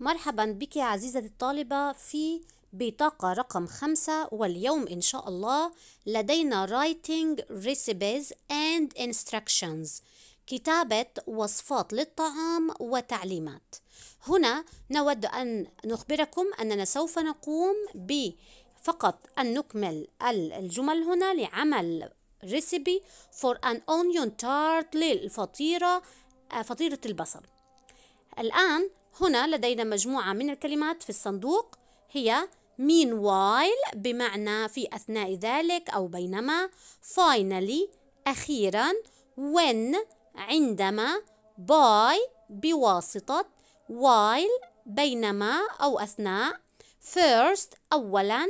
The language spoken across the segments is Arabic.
مرحبا بك عزيزة الطالبة في بطاقة رقم خمسة واليوم إن شاء الله لدينا writing recipes and instructions كتابة وصفات للطعام وتعليمات هنا نود أن نخبركم أننا سوف نقوم بفقط أن نكمل الجمل هنا لعمل recipe for an onion tart للفطيرة فطيرة البصل الآن هنا لدينا مجموعة من الكلمات في الصندوق هي meanwhile بمعنى في أثناء ذلك أو بينما finally أخيرا when عندما by بواسطة while بينما أو أثناء first أولا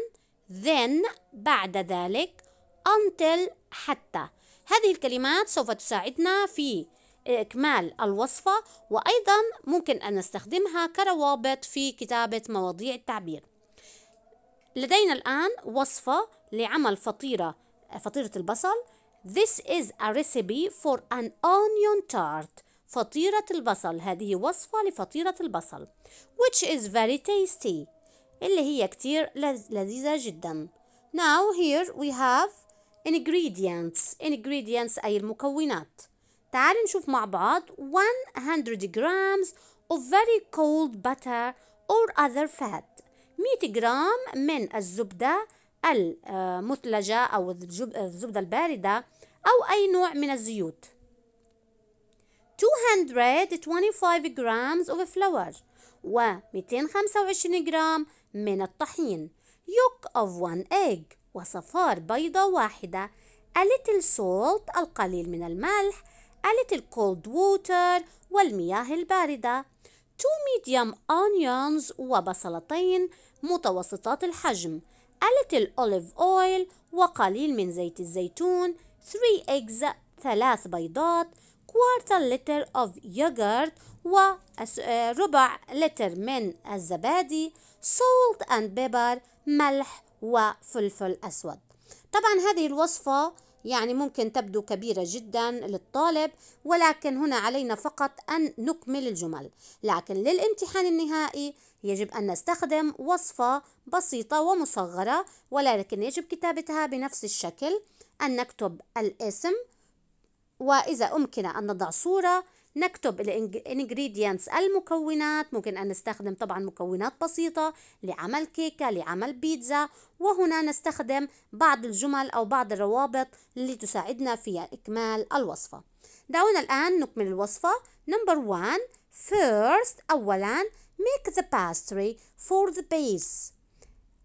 then بعد ذلك until حتى هذه الكلمات سوف تساعدنا في إكمال الوصفة وأيضا ممكن أن نستخدمها كروابط في كتابة مواضيع التعبير لدينا الآن وصفة لعمل فطيرة فطيرة البصل This is a recipe for an onion tart فطيرة البصل هذه وصفة لفطيرة البصل which is very tasty اللي هي كتير لذيذة جدا Now here we have ingredients ingredients أي المكونات تعالوا نشوف مع بعض 100 grams of very cold butter or other fat 100 جرام من الزبدة المثلجة آه، أو الزبدة الباردة أو أي نوع من الزيوت 225 grams of flour و 225 جرام من الطحين yolk of one egg وصفار بيضة واحدة a little salt القليل من الملح added the cold water والمياه الباردة 2 medium onions وبصلتين متوسطات الحجم added الأوليف أويل وقليل من زيت الزيتون 3 eggs ثلاث بيضات quarter liter of yogurt وربع آه، لتر من الزبادي salt and pepper ملح وفلفل أسود طبعا هذه الوصفة يعني ممكن تبدو كبيرة جدا للطالب ولكن هنا علينا فقط أن نكمل الجمل لكن للامتحان النهائي يجب أن نستخدم وصفة بسيطة ومصغرة ولكن يجب كتابتها بنفس الشكل أن نكتب الاسم وإذا أمكن أن نضع صورة نكتب الانجريدينتس المكونات ممكن أن نستخدم طبعا مكونات بسيطة لعمل كيكة لعمل بيتزا وهنا نستخدم بعض الجمل أو بعض الروابط اللي تساعدنا في إكمال الوصفة دعونا الآن نكمل الوصفة نمبر 1 first أولا make the pastry for the base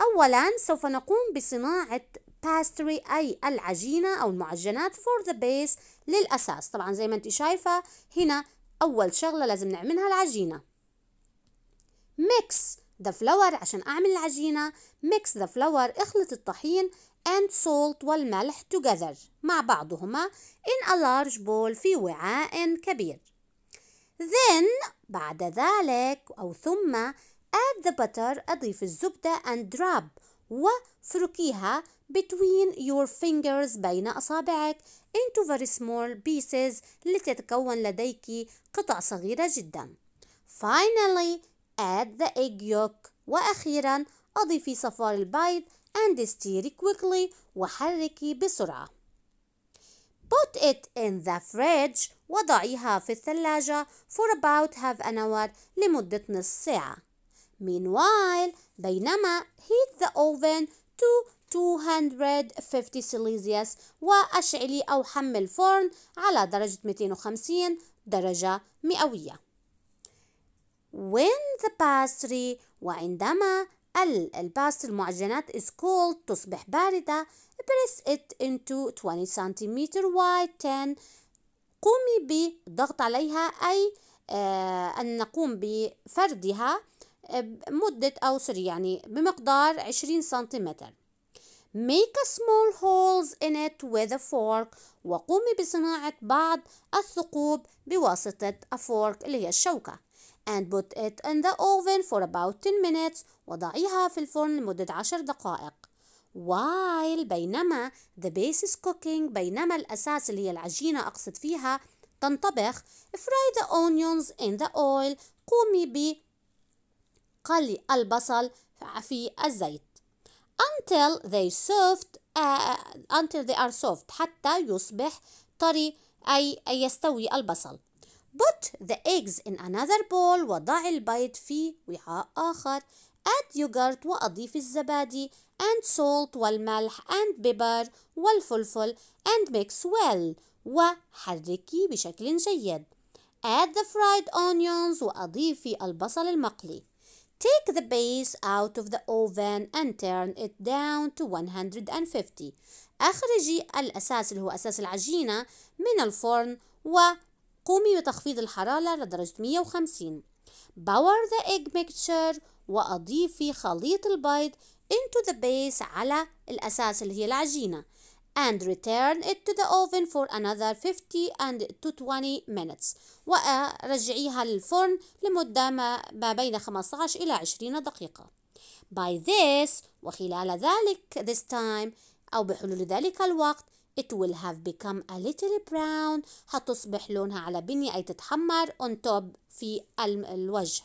أولا سوف نقوم بصناعة pastry أي العجينة أو المعجنات for the base للأساس طبعا زي ما انت شايفة هنا أول شغلة لازم نعملها العجينة mix the flour عشان أعمل العجينة mix the flour اخلط الطحين and salt والملح together مع بعضهما in a large bowl في وعاء كبير then بعد ذلك أو ثم add the butter أضيف الزبدة and drop وفركيها between your fingers بين أصابعك into very small pieces لتتكون لديك قطع صغيرة جدا finally add the egg yolk وأخيرا أضيفي صفار البيض and stir quickly وحركي بسرعة put it in the fridge وضعيها في الثلاجة for about half an hour لمدة نصف ساعة Meanwhile, بينما heat the oven to 250 celsius وأشعلي أو حمل الفرن على درجة 250 درجة مئوية. When the pastry وعندما الباستري المعجنات is cold تصبح باردة press it into 20 cm wide 10 قومي بالضغط عليها أي آه أن نقوم بفردها مدة أو أوصر يعني بمقدار 20 سنتيمتر Make a small holes in it with a fork وقومي بصناعة بعض الثقوب بواسطة a fork اللي هي الشوكة and put it in the oven for about 10 minutes وضعيها في الفرن لمدة 10 دقائق while بينما the base is cooking بينما الأساس اللي هي العجينة أقصد فيها تنطبخ fry the onions in the oil قومي قلي البصل في الزيت until they soft uh, until they are soft حتى يصبح طري أي يستوي البصل put the eggs in another bowl وضع البيض في وعاء آخر add yogurt وأضيف الزبادي and salt والملح and pepper والفلفل and mix well وحركي بشكل جيد add the fried onions وأضيفي البصل المقلي Take the base out of the oven and turn it down to 150 أخرجي الأساس اللي هو أساس العجينة من الفرن وقومي بتخفيض الحرارة لدرجة 150 Power the egg mixture وأضيفي خليط البيض into the base على الأساس اللي هي العجينة and return it to the oven for another 50 and to 20 minutes ورجعيها للفرن لمدة ما بين 15 إلى 20 دقيقة by this وخلال ذلك this time أو بحلول ذلك الوقت it will have become a little brown هتصبح لونها على بني أي تتحمر on top في الوجه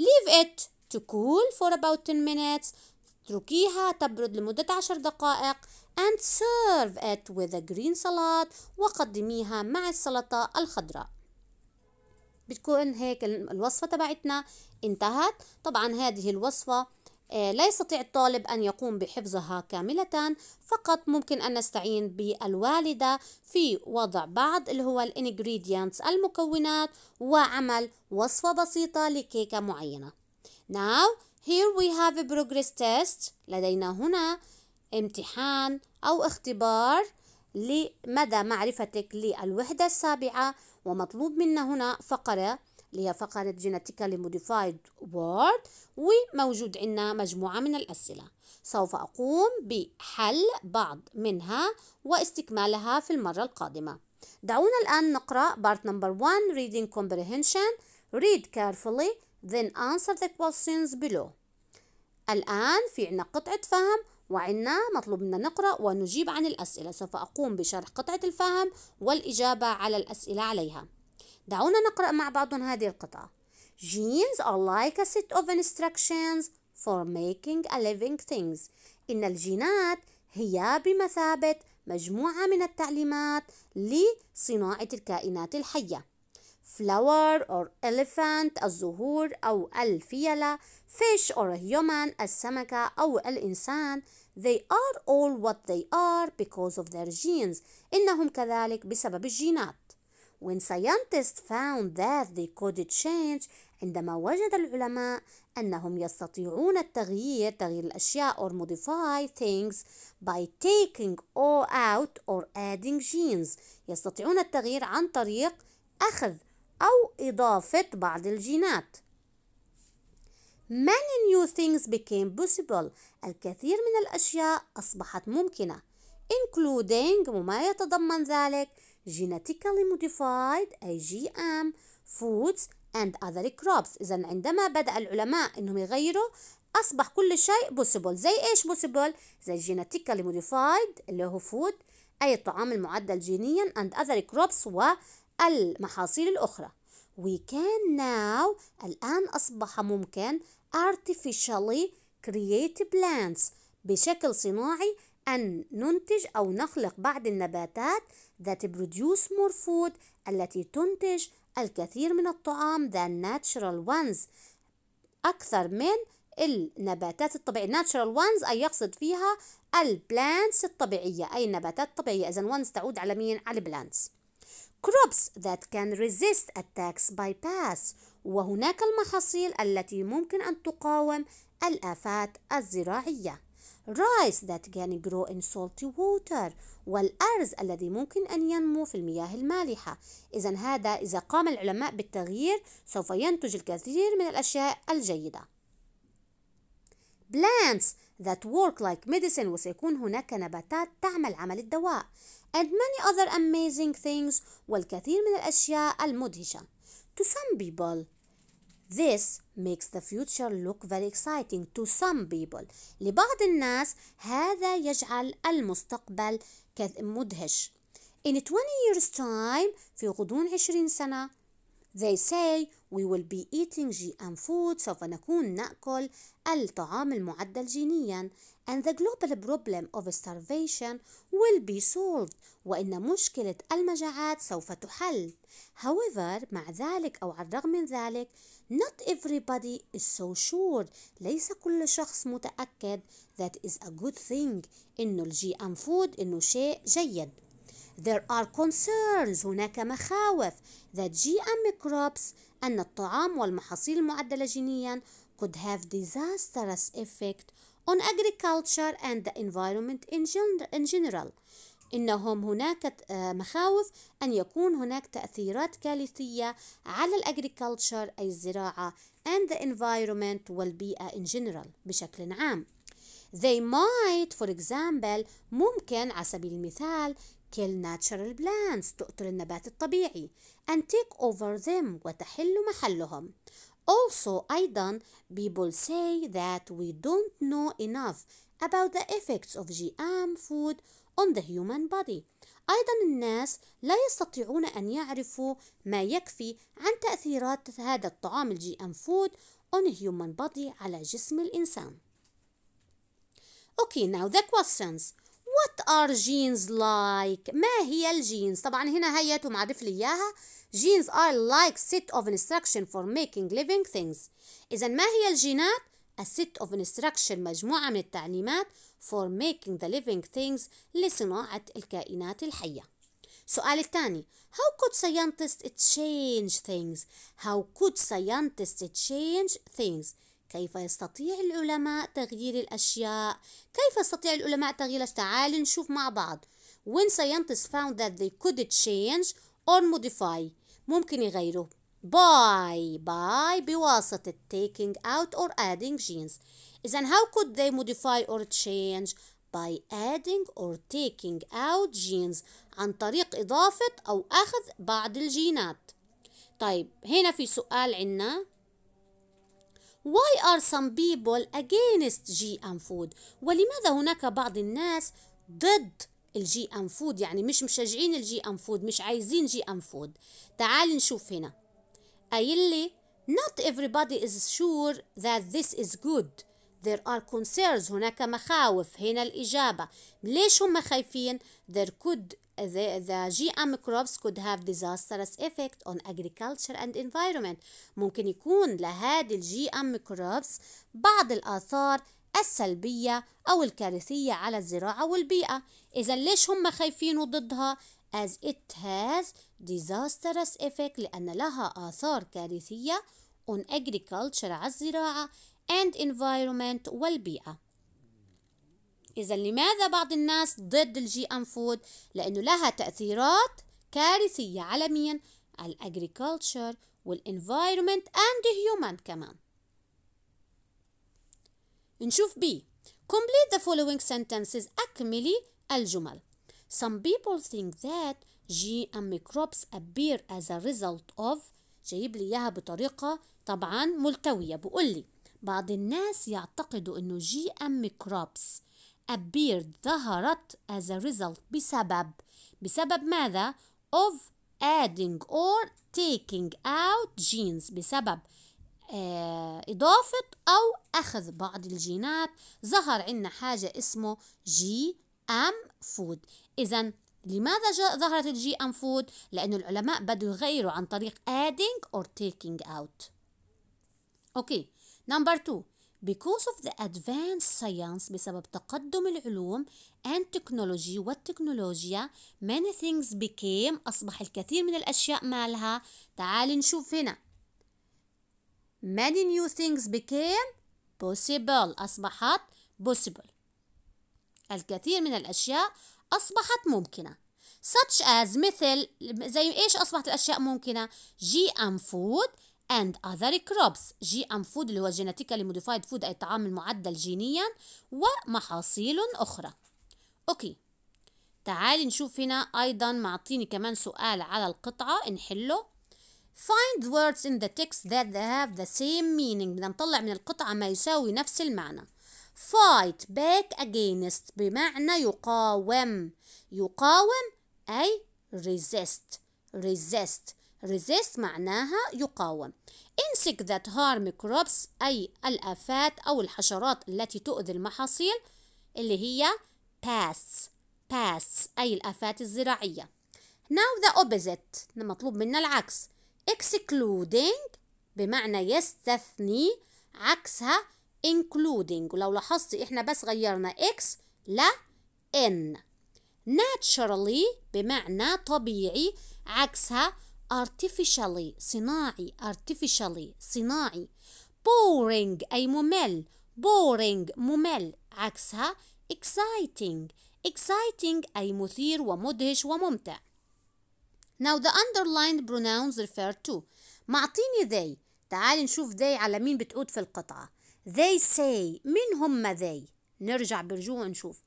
leave it to cool for about 10 minutes اتركيها تبرد لمدة 10 دقائق and serve it with a green salad وقدميها مع السلطة الخضراء بتكون هيك الوصفة تبعتنا انتهت طبعا هذه الوصفة آه، لا يستطيع الطالب أن يقوم بحفظها كاملة فقط ممكن أن نستعين بالوالدة في وضع بعض اللي هو الانجريدينتس المكونات وعمل وصفة بسيطة لكيكة معينة Now here we have a progress test لدينا هنا امتحان أو اختبار لمدى معرفتك للوحدة السابعة ومطلوب منا هنا فقرة اللي هي فقرة Genetically Modified Word وموجود عندنا مجموعة من الأسئلة سوف أقوم بحل بعض منها واستكمالها في المرة القادمة دعونا الآن نقرأ part number 1 reading comprehension read carefully then answer the questions below الآن في عنا قطعة فهم وعنا مطلوب منا نقرأ ونجيب عن الأسئلة سوف أقوم بشرح قطعة الفهم والإجابة على الأسئلة عليها دعونا نقرأ مع بعض هذه القطعة Genes are like a set of instructions for making a living things إن الجينات هي بمثابة مجموعة من التعليمات لصناعة الكائنات الحية flower or elephant الزهور أو الفيلة fish or human السمكة أو الإنسان they are all what they are because of their genes إنهم كذلك بسبب الجينات when scientists found that they could change عندما وجد العلماء أنهم يستطيعون التغيير تغيير الأشياء or modify things by taking all out or adding genes يستطيعون التغيير عن طريق أخذ أو إضافة بعض الجينات Many new things became possible الكثير من الأشياء أصبحت ممكنة including وما يتضمن ذلك genetically modified أي جي أم foods and other crops إذا عندما بدأ العلماء أنهم يغيروا أصبح كل شيء possible زي إيش possible زي genetically modified اللي هو food أي الطعام المعدل جينيا and other crops و المحاصيل الأخرى we can now الآن أصبح ممكن artificially create plants بشكل صناعي أن ننتج أو نخلق بعض النباتات that produce more food التي تنتج الكثير من الطعام than natural ones أكثر من النباتات الطبيعية natural ones أي يقصد فيها البلانتس الطبيعية أي النباتات الطبيعية إذا ones تعود على مين؟ على البلانتس crops that can resist attacks by pests وهناك المحاصيل التي ممكن أن تقاوم الآفات الزراعية rice that can grow in salty water والأرز الذي ممكن أن ينمو في المياه المالحة إذا هذا إذا قام العلماء بالتغيير سوف ينتج الكثير من الأشياء الجيدة plants that work like medicine وسيكون هناك نباتات تعمل عمل الدواء and many other amazing things والكثير من الأشياء المدهشة. To some people This makes the future look very exciting to some people. لبعض الناس هذا يجعل المستقبل مدهش. In 20 years time في غضون 20 سنة They say we will be eating GM food سوف نكون نأكل الطعام المعدل جينيا and the global problem of starvation will be solved وإن مشكلة المجاعات سوف تحل. However, مع ذلك أو على الرغم من ذلك not everybody is so sure ليس كل شخص متأكد that is a good thing إنه الجي أم فود إنه شيء جيد. There are concerns هناك مخاوف that GM crops أن الطعام والمحاصيل المعدلة جينيا could have disastrous effect on agriculture and the environment in general إنهم هناك آه، مخاوف أن يكون هناك تأثيرات كارثية على الأجريكالتشر أي الزراعة and the environment والبيئة in general بشكل عام They might for example ممكن على سبيل المثال kill natural plants تقتل النبات الطبيعي and take over them وتحل محلهم Also, أيضا people say that we don't know enough about the effects of GM food on the human body. أيضا الناس لا يستطيعون أن يعرفوا ما يكفي عن تأثيرات هذا الطعام الجي أم فود on human body على جسم الإنسان. Okay, now the questions what are jeans like ما هي الجينز طبعا هنا هيات ومعرف لي إياها jeans are like set of instruction for making living things إذا ما هي الجينات a set of instruction مجموعة من التعليمات for making the living things لصناعة الكائنات الحية سؤال الثاني How could scientists change things? How could scientists change things? كيف يستطيع العلماء تغيير الأشياء؟ كيف يستطيع العلماء تغيير الأشياء؟ تعالوا نشوف مع بعض. When scientists found that they could change or modify ممكن يغيروا by by بواسطة taking out or adding genes. إذا how could they modify or change? by adding or taking out genes عن طريق إضافة أو أخذ بعض الجينات. طيب هنا في سؤال عندنا Why are some people against GM food ولماذا هناك بعض الناس ضد الجي ام فود يعني مش مشجعين الجي ام فود مش عايزين جي ام فود تعال نشوف هنا قايل لي not everybody is sure that this is good there are concerns هناك مخاوف هنا الإجابة ليش هم خايفين there could the, the GM crops could have disastrous effect on agriculture and environment ممكن يكون لهذه ال GM crops بعض الآثار السلبية أو الكارثية على الزراعة والبيئة إذا ليش هم خايفين ضدها as it has disastrous effect لأن لها آثار كارثية on agriculture على الزراعة and environment والبيئة إذا لماذا بعض الناس ضد الجي أم فود؟ لأنه لها تأثيرات كارثية على مين؟ على الأجريكولتشر والإنفايرومنت أند هيومن كمان نشوف بي Complete the following sentences أكملي الجمل Some people think that GM crops appear as a result of جايب لي إياها بطريقة طبعا ملتوية بقول لي بعض الناس يعتقدوا إنه GM crops appeared ظهرت as a result بسبب بسبب ماذا؟ of adding or taking out genes بسبب eh, إضافة أو أخذ بعض الجينات ظهر عندنا حاجة اسمه جي أم فود إذا لماذا ظهرت الجي أم فود؟ لأنه العلماء بدوا يغيروا عن طريق adding or taking out أوكي نمبر 2 because of the advanced science بسبب تقدم العلوم and technology والتكنولوجيا many things became أصبح الكثير من الأشياء مالها تعال نشوف هنا many new things became possible أصبحت possible الكثير من الأشياء أصبحت ممكنة such as مثل زي إيش أصبحت الأشياء ممكنة جي أم فود and other crops جي ام فود اللي هو genetically modified food أي طعام المعدل جينيا ومحاصيل أخرى أوكي تعالي نشوف هنا أيضا معطيني كمان سؤال على القطعة نحله Find words in the text that have the same meaning بدنا نطلع من القطعة ما يساوي نفس المعنى fight back against بمعنى يقاوم يقاوم أي resist resist resist معناها يقاوم insect that harm crops أي الآفات أو الحشرات التي تؤذي المحاصيل اللي هي pests pests أي الآفات الزراعية now the opposite مطلوب منا العكس excluding بمعنى يستثني عكسها including ولو لاحظت احنا بس غيرنا x ل n naturally بمعنى طبيعي عكسها artificially صناعي artificially صناعي boring أي ممل boring ممل عكسها exciting exciting أي مثير ومدهش وممتع Now the underlined pronouns refer to معطيني they تعالي نشوف they على مين بتعود في القطعة they say مين هم they نرجع برجوع نشوف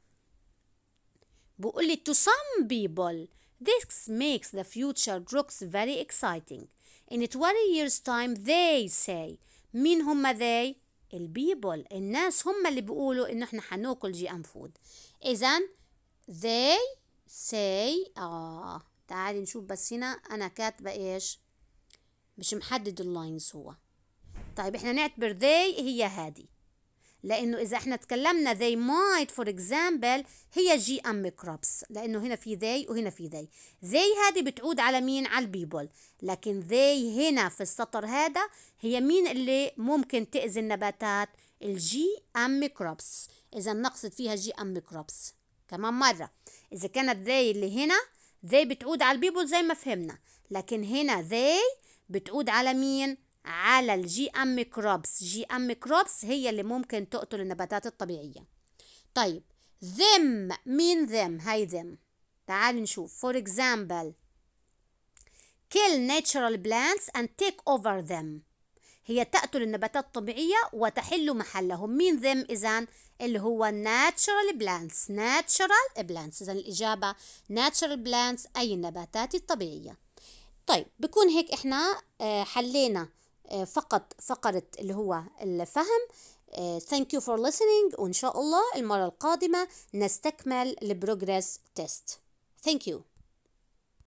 بقول لي to some people This makes the future looks very exciting. In 20 years time they say مين هم they؟ البيبول الناس هم اللي بيقولوا إن إحنا حنوكل جي أم فود إذا they say آه تعالي نشوف بس هنا أنا كاتبة إيش؟ مش محدد اللاينز هو طيب إحنا نعتبر they هي هذه لانه اذا احنا تكلمنا they might for example هي جي ام ميكروبس لانه هنا في they وهنا في they they هذه بتعود على مين على البيبول لكن they هنا في السطر هذا هي مين اللي ممكن تاذي النباتات الجي ام ميكروبس اذا نقصد فيها جي ام ميكروبس كمان مره اذا كانت they اللي هنا they بتعود على البيبول زي ما فهمنا لكن هنا they بتعود على مين على الجي ام كروبس جي ام كروبس هي اللي ممكن تقتل النباتات الطبيعية طيب ذم مين ذم هاي ذم تعال نشوف فور اكزامبل kill natural plants and take over them هي تقتل النباتات الطبيعية وتحل محلهم مين ذم إذا اللي هو natural plants natural plants إذا الإجابة natural plants أي النباتات الطبيعية طيب بكون هيك إحنا آه، حلينا آه، فقط فقرة اللي هو الفهم آه، Thank you for listening وإن شاء الله المرة القادمة نستكمل البروجرس تيست Thank you